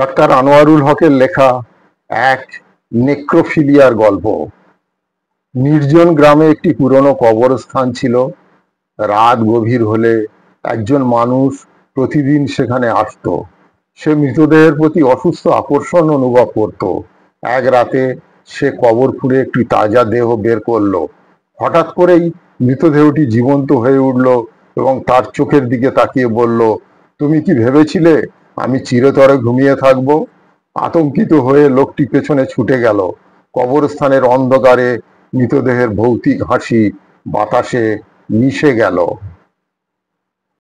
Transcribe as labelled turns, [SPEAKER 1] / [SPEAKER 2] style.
[SPEAKER 1] doctor Anwarul হকের লেখা এক নেক্রোফিলিয়ার গল্প নির্জন গ্রামে একটি পুরনো কবরস্থান ছিল রাত গভীর হলে একজন মানুষ প্রতিদিন সেখানে আসত সে মৃতদেহের প্রতি অসুস্থ আকর্ষণ অনুভব করত এক রাতে সে কবর খুঁড়ে একটি তাজা দেহ বের করল হঠাৎ করেই মৃতদেহটি জীবন্ত হয়ে উঠল এবং তার চোখের দিকে তাকিয়ে বলল তুমি কি ভেবেছিলে আমি চিরতরে ঘুমিয়ে থাকব আতঙ্কিত হয়ে লোকটি পেছনে ছুটে গেল কবরস্থানের অন্ধকারে মৃতদেহের ভৌতিক হাসি বাতাসে মিশে গেল